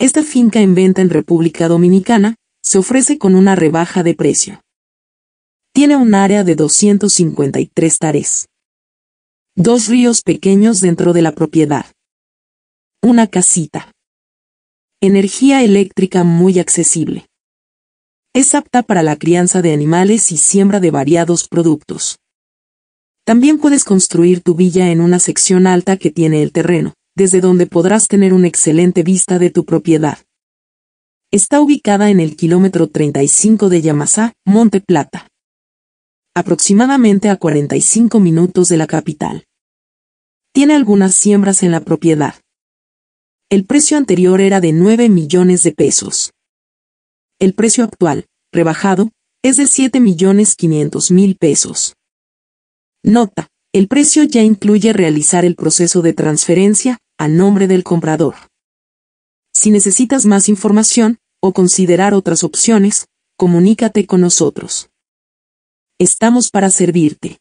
Esta finca en venta en República Dominicana se ofrece con una rebaja de precio. Tiene un área de 253 tares. Dos ríos pequeños dentro de la propiedad. Una casita. Energía eléctrica muy accesible. Es apta para la crianza de animales y siembra de variados productos. También puedes construir tu villa en una sección alta que tiene el terreno desde donde podrás tener una excelente vista de tu propiedad. Está ubicada en el kilómetro 35 de Yamasá, Monte Plata. Aproximadamente a 45 minutos de la capital. Tiene algunas siembras en la propiedad. El precio anterior era de 9 millones de pesos. El precio actual, rebajado, es de 7 millones 500 mil pesos. Nota, el precio ya incluye realizar el proceso de transferencia, al nombre del comprador. Si necesitas más información, o considerar otras opciones, comunícate con nosotros. Estamos para servirte.